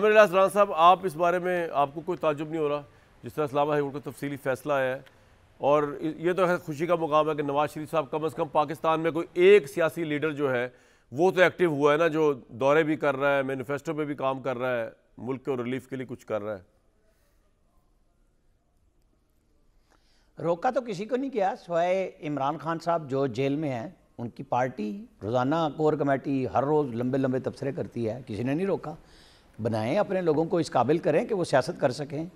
साहब आप इस बारे में आपको कोई ताजुब नहीं हो रहा जिस तरह इस्लामा हाईकोर्ट का तफसली फैसला आया है और ये तो है खुशी का मुकाम है कि नवाज शरीफ साहब कम अज़ कम पाकिस्तान में कोई एक सियासी लीडर जो है वो तो एक्टिव हुआ है ना जो दौरे भी कर रहा है मैनिफेस्टो पर भी काम कर रहा है मुल्क और रिलीफ के लिए कुछ कर रहा है रोका तो किसी को नहीं किया सिवाय इमरान खान साहब जो जेल में हैं उनकी पार्टी रोज़ाना कोर कमेटी हर रोज़ लंबे लंबे तबसरे करती है किसी ने नहीं रोका बनाएं अपने लोगों को इस काबिल करें कि वो सियासत कर सकें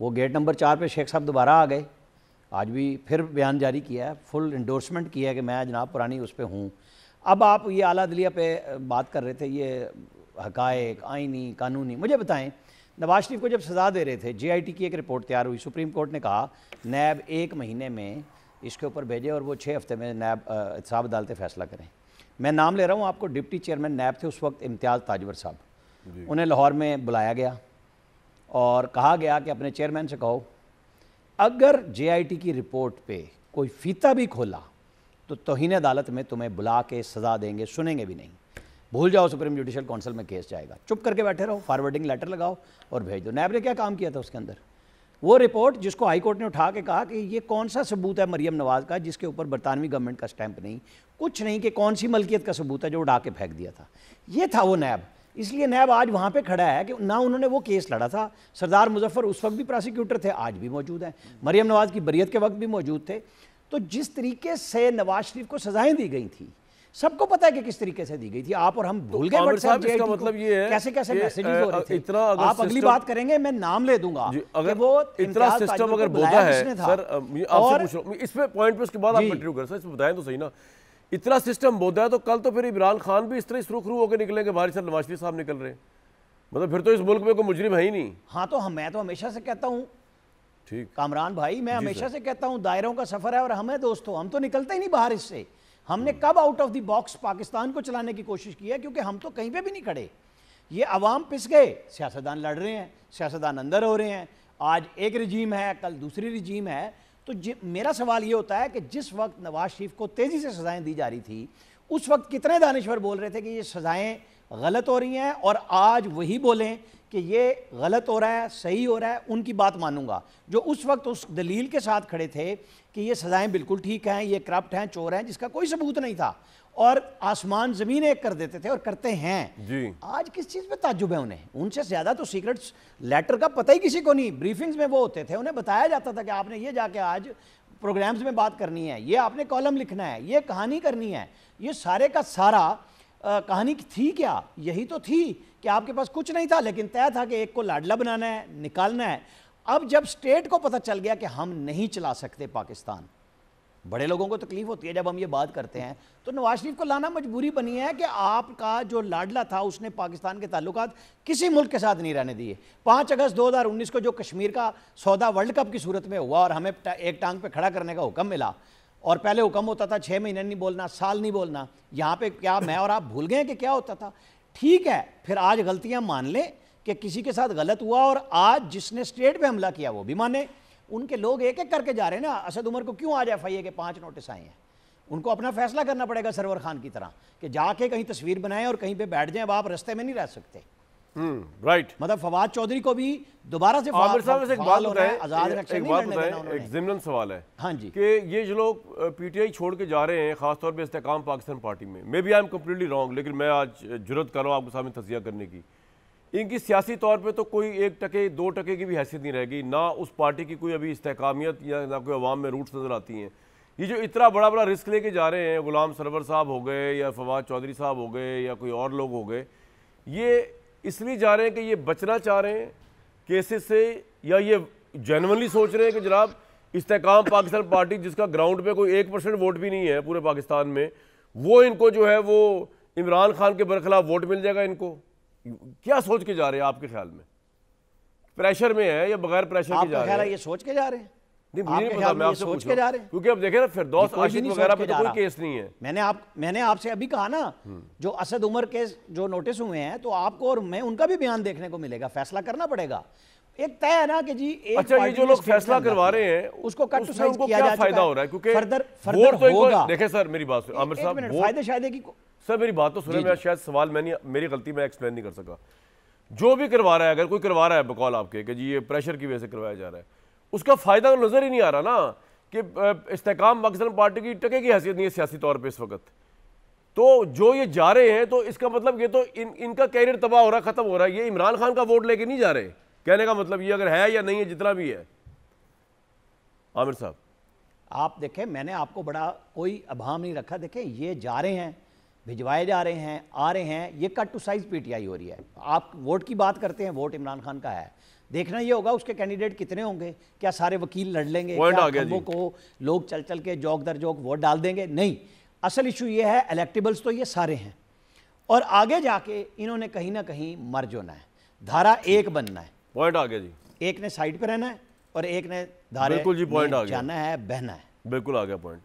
वो गेट नंबर चार पे शेख साहब दोबारा आ गए आज भी फिर बयान जारी किया है फुल इंडोर्समेंट किया है कि मैं जनाब पुरानी उस पर हूँ अब आप ये आला दलिया पे बात कर रहे थे ये हकायक आइनी कानूनी मुझे बताएं नवाज शरीफ को जब सज़ा दे रहे थे जीआईटी की एक रिपोर्ट तैयार हुई सुप्रीम कोर्ट ने कहा नैब एक महीने में इसके ऊपर भेजे और वो छः हफ्ते में नैब साहब अदालतें फैसला करें मैं नाम ले रहा हूँ आपको डिप्टी चेयरमैन नैब थे उस वक्त इम्तियाज़ ताजवर साहब उन्हें लाहौर में बुलाया गया और कहा गया कि अपने चेयरमैन से कहो अगर जे की रिपोर्ट पे कोई फीता भी खोला तो तोहन अदालत में तुम्हें बुला के सज़ा देंगे सुनेंगे भी नहीं भूल जाओ सुप्रीम जुडिशल काउंसिल में केस जाएगा चुप करके बैठे रहो फॉरवर्डिंग लेटर लगाओ और भेज दो नैब ने क्या काम किया था उसके अंदर वो रिपोर्ट जिसको हाई कोर्ट ने उठा के कहा कि ये कौन सा सबूत है मरियम नवाज़ का जिसके ऊपर बरतानवी गवर्नमेंट का स्टैंप नहीं कुछ नहीं कि कौन सी मलकियत का सबूत है जो उड़ा के फेंक दिया था ये था वो नैब इसलिए नैब आज वहाँ पे खड़ा है कि ना उन्होंने वो केस लड़ा था सरदार मुजफ्फर उस वक्त भी प्रोसिक्यूटर थे आज भी मौजूद हैं मरियम नवाज की बरीत के वक्त भी मौजूद थे तो जिस तरीके से नवाज शरीफ को सजाएं दी गई थी सबको पता है कि किस तरीके से दी गई थी आप और हम तो भूल गए मतलब ये है कैसे कैसे मैसेजेस हो रहे थे इतना अगर आप अगली बात करेंगे मैं नाम ले दूंगा जी, अगर वो इतना सिस्टम अगर बोला है सर आपसे पूछ रहा हूं इस पे पॉइंट पे उसके बाद आप कंटिन्यू कर सर इसमें बताएं तो सही ना इतना सिस्टम बोधा है तो कल तो फिर इमरान खान भी इस तरह रू होकर निकलेंगे भारी सर नवाज साहब निकल रहे हैं मतलब फिर तो इस मुल्क में कोई मुजरिम है ही नहीं हाँ तो हम मैं तो हमेशा से कहता हूँ ठीक कामरान भाई मैं हमेशा से कहता हूँ दायरों का सफर है और हमें दोस्तों हम तो निकलते ही नहीं बाहर इससे हमने कब out of the box Pakistan को चलाने की कोशिश की है क्योंकि हम तो कहीं पे भी नहीं खड़े ये अवाम पिस गए सियासतदान लड़ रहे हैं सियासतदान अंदर हो रहे हैं आज एक रजीम है कल दूसरी रजीम है तो मेरा सवाल ये होता है कि जिस वक्त नवाज शरीफ को तेज़ी से सज़ाएं दी जा रही थी उस वक्त कितने दानश्वर बोल रहे थे कि ये सज़ाएं गलत हो रही हैं और आज वही बोलें कि ये गलत हो रहा है सही हो रहा है उनकी बात मानूंगा जो उस वक्त उस दलील के साथ खड़े थे कि ये सज़ाएं बिल्कुल ठीक हैं ये करप्ट हैं चोर हैं जिसका कोई सबूत नहीं था और आसमान ज़मीन एक कर देते थे और करते हैं जी आज किस चीज़ पे ताजुब है उन्हें उनसे ज़्यादा तो सीक्रेट्स लेटर का पता ही किसी को नहीं ब्रीफिंग्स में वो होते थे उन्हें बताया जाता था कि आपने ये जाके आज प्रोग्राम्स में बात करनी है ये आपने कॉलम लिखना है ये कहानी करनी है ये सारे का सारा आ, कहानी थी क्या यही तो थी कि आपके पास कुछ नहीं था लेकिन तय था कि एक को लाडला बनाना है निकालना है अब जब स्टेट को पता चल गया कि हम नहीं चला सकते पाकिस्तान बड़े लोगों को तकलीफ होती है जब हम ये बात करते हैं तो नवाज शरीफ को लाना मजबूरी बनी है कि आपका जो लाडला था उसने पाकिस्तान के ताल्लुक किसी मुल्क के साथ नहीं रहने दिए पाँच अगस्त 2019 को जो कश्मीर का सौदा वर्ल्ड कप की सूरत में हुआ और हमें एक टांग पे खड़ा करने का हुक्म मिला और पहले हुक्म होता था छः महीने नहीं बोलना साल नहीं बोलना यहाँ पे क्या मैं और आप भूल गए कि क्या होता था ठीक है फिर आज गलतियाँ मान लें कि किसी के साथ गलत हुआ और आज जिसने स्टेट पर हमला किया वो भी माने उनके लोग एक एक करके जा रहे हैं ना असद उमर को क्यों आज एफ आई ए के पाँच नोटिस आए हैं उनको अपना फैसला करना पड़ेगा सरवर खान की तरह कि जाके कहीं तस्वीर बनाएं और कहीं पे बैठ जाएं अब आप रस्ते में नहीं रह सकते राइट हम्म, मतलब फवाद चौधरी को भी दोबारा से साहब एक बात आजाद बात एक सवाल है हाँ जी कि ये जो लोग पीटीआई छोड़ के जा रहे हैं खासतौर पे इस्तेकाम पाकिस्तान पार्टी में may be I am completely wrong लेकिन मैं आज जरूरत कर रहा हूँ आपके सामने तजिया करने की इनकी सियासी तौर पर तो कोई एक टके दो टके की भी हैसियत नहीं रहेगी ना उस पार्टी की कोई अभी इस्तेकामियत या ना कोई अवाम में रूट्स नज़र आती हैं ये जो इतना बड़ा बड़ा रिस्क लेके जा रहे हैं गुलाम सरवर साहब हो गए या फवाद चौधरी साहब हो गए या कोई और लोग हो गए ये इसलिए जा रहे हैं कि ये बचना चाह रहे हैं केसेस से या ये जेनवनली सोच रहे हैं कि जनाब इस्तेकाम पाकिस्तान पार्टी जिसका ग्राउंड पे कोई एक परसेंट वोट भी नहीं है पूरे पाकिस्तान में वो इनको जो है वो इमरान खान के बरखिलाफ वोट मिल जाएगा इनको क्या सोच के जा रहे हैं आपके ख्याल में प्रेशर में है या बगैर प्रेशर के जा रहे हैं ये सोच के जा रहे हैं क्योंकि ना तो नहीं है मैंने मैंने आपसे अभी कहा ना हम्म। जो असद उमर के जो नोटिस हुए हैं तो आपको और मैं उनका भी बयान देखने को मिलेगा फैसला करना पड़ेगा एक तय है ना कि जी एक अच्छा ये जो लोग फैसला करवा रहे हैं उसको कट टू साइज किया जा फायदा हो रहा है क्योंकि फर्दर फर्दर तो होगा देखें सर मेरी बात आमिर साहब फायदे शायद की सर मेरी बात तो सुन मैं शायद सवाल मैंने मेरी गलती मैं एक्सप्लेन नहीं कर सका जो भी करवा रहा है अगर कोई करवा रहा है बकौल आपके कि जी ये प्रेशर की वजह से करवाया जा रहा है उसका फ़ायदा तो नज़र ही नहीं आ रहा ना कि इस्तेकाम पाकिस्तान पार्टी की टके की हैसियत नहीं है सियासी तौर पर इस वक्त तो जो ये जा रहे हैं तो इसका मतलब ये तो इन इनका कैरियर तबाह हो रहा ख़त्म हो रहा है ये इमरान खान का वोट लेके नहीं जा रहे कहने का मतलब ये अगर है या नहीं है जितना भी है आमिर साहब आप देखें मैंने आपको बड़ा कोई अभाव नहीं रखा देखें ये जा रहे हैं भिजवाए जा रहे हैं आ रहे हैं ये कट टू साइज पीटीआई हो रही है आप वोट की बात करते हैं वोट इमरान खान का है देखना ये होगा उसके कैंडिडेट कितने होंगे क्या सारे वकील लड़ लेंगे क्या को लोग चल चल के जोक दर जोक वोट डाल देंगे नहीं असल इशू ये है इलेक्टेबल्स तो ये सारे हैं और आगे जाके इन्होंने कहीं ना कहीं मर्ज होना है धारा एक बनना है पॉइंट आगे जी एक ने साइड पर रहना है और एक ने धारा जी पॉइंट जाना है बहना है बिल्कुल आगे पॉइंट